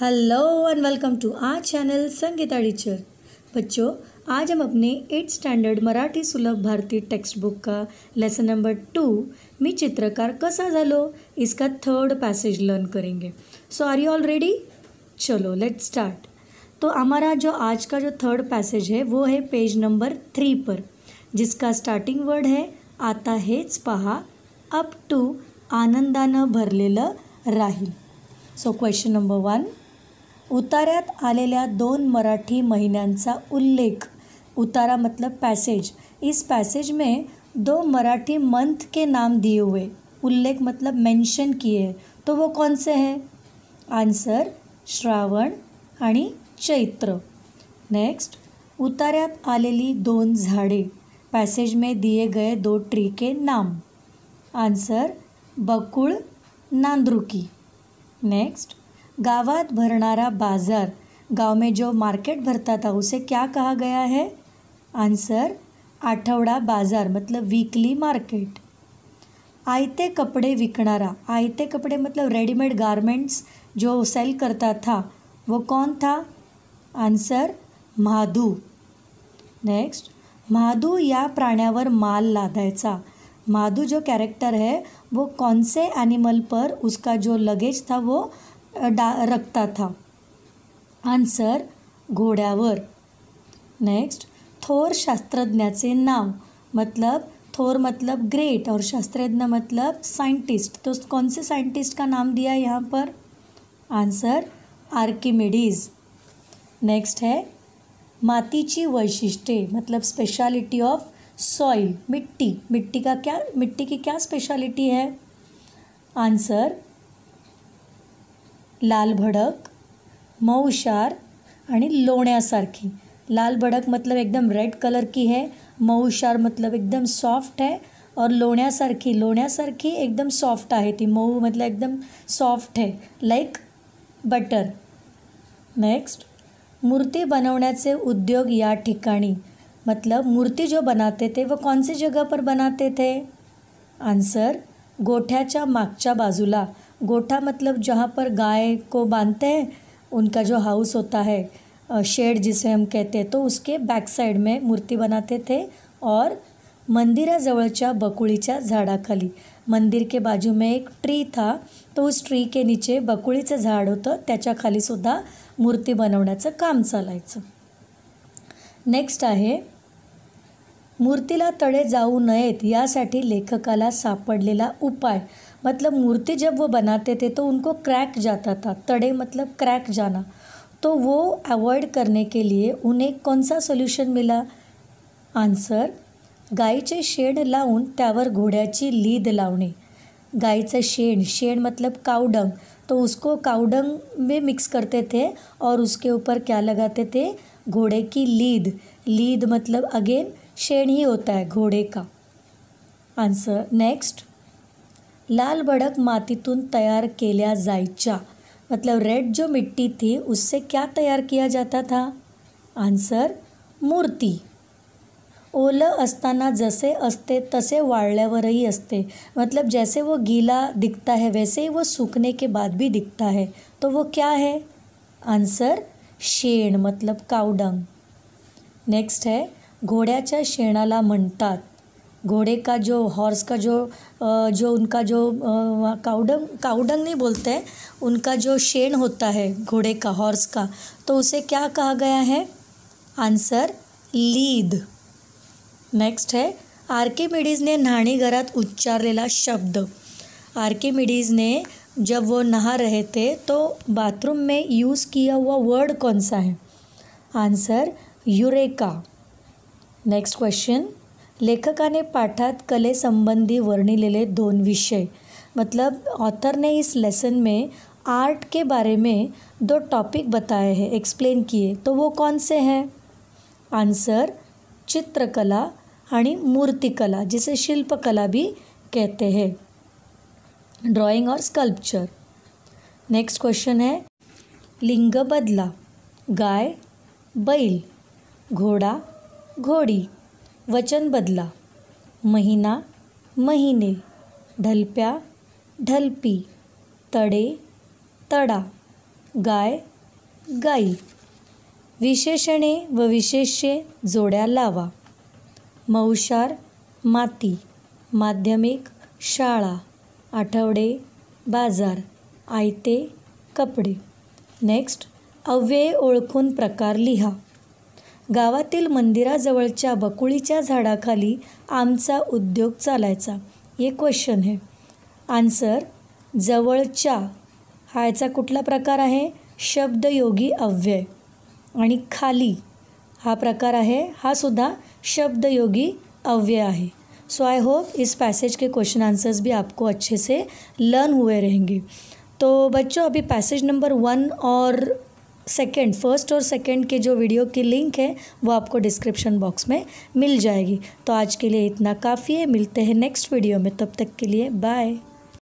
Hello and welcome to our channel Sangeeta teacher बच्चों आज हम अपने eight standard Marathi Sulabh Bharati text book का लेसन नंबर टू मी चित्रकार कसा झालो इसका थर्ड पैसेज लर्न करेंगे सो आर यू ऑलरेडी चलो लेट स्टार्ट तो हमारा जो आज का जो थर्ड पैसेज है वो है पेज नंबर थ्री पर जिसका स्टार्टिंग वर्ड है आता हैच पहा अप टू आनंदान भरलेल राही सो क्वेश्चन नंबर वन उतार्यात आलेल्या दोन मराठी महिन्यांचा उल्लेख उतारा मतलब पैसेज इस पैसेज में दो मराठी मंथ के नाम दिए हुए उल्लेख मतलब मेंशन किए तो वो कौन से है? आंसर श्रावण आणि चैत्र नेक्स्ट उतार्यात आलेली दोन झाडे पैसेज में दिए गए दो ट्री के नाम आंसर बकुळ नांद्रुकी नेक्स्ट गावात भरनारा बाज़ार गांव में जो मार्केट भरता था उसे क्या कहा गया है आंसर आठवड़ा बाज़ार मतलब वीकली मार्केट आयते कपड़े विकनारा आयते कपड़े मतलब रेडीमेड गारमेंट्स जो सेल करता था वो कौन था आंसर महादू नेक्स्ट महादू या प्राण्यावर माल लादायचा माधु जो कैरेक्टर है वो कौन से एनिमल पर उसका जो लगेज था वो डा रखता था आंसर घोड्यावर नेक्स्ट थोर शास्त्रज्ञाचे नाव मतलब थोर मतलब ग्रेट और शास्त्रज्ञ मतलब साइंटिस्ट तो कौन से साइंटिस्ट का नाम दिया यहाँ पर आंसर आर्किमिडीज नेक्स्ट है मातीची वैशिष्टे मतलब स्पेशलिटी ऑफ सॉइल मिट्टी मिट्टी का क्या मिट्टी की क्या स्पेशलिटी है आंसर लाल भडक मऊशार आणि लोण्यासारखी लाल भड़क मतलब एकदम रेड कलर की है मऊशार मतलब एकदम सॉफ्ट है और लोण्यासारखी लोण्यासारखी एकदम सॉफ्ट आहे ती मऊ मतलब एकदम सॉफ्ट है लाईक बटर नेक्स्ट मूर्ती बनवण्याचे उद्योग या ठिकाणी मतलब मूर्ती जो बनाते थे वो कौन सी जगह पर बनाते थे आंसर गोठ्याच्या मागच्या बाजूला गोठा मतलब जहाँ पर गाय को बांधते हैं उनका जो हाउस होता है शेड जिसे हम कहते हैं तो उसके बैक साइड में मूर्ति बनाते थे और मंदिराजवळच्या बकुळीच्या झाडाखाली मंदिर के बाजू में एक ट्री था तो उस ट्री के नीचे बकुळीचं झाड होतं त्याच्याखालीसुद्धा मूर्ती बनवण्याचं काम चालायचं नेक्स्ट आहे मूर्तीला तडे जाऊ नयेत यासाठी लेखकाला सापडलेला उपाय मतलब मूर्ति जब वो बनाते थे तो उनको क्रैक जाता था तड़े मतलब क्रैक जाना तो वो अवॉइड करने के लिए उन्हें कौन सा सोल्यूशन मिला आन्सर गाईचे शेण लावून त्यावर घोड्याची लीद लावणे गाईचं शेण शेण मतलब काउडंग तो उसको काउडंग में मिक्स करते थे और उसके ऊपर क्या लगाते थे घोड़े की लीद लीद मतलब अगेन शेण ही होता है घोड़े का आंसर नेक्स्ट लाल भड़क मातीतून तयार केल्या जायच्या मतलब रेड जो मिट्टी थी उससे क्या तयार किया जाता था आंसर मूर्ती ओलं असताना जसे असते तसे वाळल्यावरही असते मतलब जैसे वो गीला दिखता है वैसे ही वो सूखने के बाद भी दिखता है तो वो क्या है आंसर शेण मतलब कावडंग नेक्स्ट है घोड्याच्या शेणाला म्हणतात घोड़े का जो हॉर्स का जो जो उनका जो काउडंग काउडंग नहीं बोलते हैं उनका जो शेण होता है घोड़े का हॉर्स का तो उसे क्या कहा गया है आंसर लीद नेक्स्ट है ने आर्किमिडीजने उच्चार उच्चारलेला शब्द ने जब वो नहा रहे थे तो बाथरूम में यूज़ किया हुआ वर्ड कौन सा है आंसर यूरेका नेक्स्ट क्वेश्चन लेखका कले पाठात वर्णी ले दोन विषय मतलब ऑथर ने इस लेसन में आर्ट के बारे में दो टॉपिक बताए हैं एक्सप्लेन किए तो वो कौन से हैं आंसर चित्रकला आणि मूर्तिकला जिसे शिल्पकला भी कहते हैं ड्राइंग और स्कल्पचर नेक्स्ट क्वेश्चन है लिंग बदला गाय बैल घोड़ा घोड़ी वचन बदला महिना महिने ढलप्या ढलपी तडे तडा गाय गाई विशेषणे व विशेष्ये जोड्या लावा मौशार माती माध्यमिक शाळा आठवडे बाजार आयते कपडे नेक्स्ट अव्यय ओळखून प्रकार लिहा गावातील मंदिराजवळच्या बकुळीच्या झाडाखाली आमचा उद्योग चालायचा एक क्वेश्चन आहे आन्सर जवळच्या हा याचा कुठला प्रकार आहे शब्दयोगी अव्यय आणि खाली हा प्रकार आहे हा सुद्धा शब्दयोगी अव्यय आहे सो आय होप इस पॅसेज के क्वेश्चन आन्सर्स भी आपको अच्छे से लर्न हुए रहेंगे तो बच्चों अभी पॅसेज नंबर वन और सेकेंड फर्स्ट और सेकेंड के जो वीडियो की लिंक है वो आपको डिस्क्रिप्शन बॉक्स में मिल जाएगी तो आज के लिए इतना काफ़ी है मिलते हैं नेक्स्ट वीडियो में तब तक के लिए बाय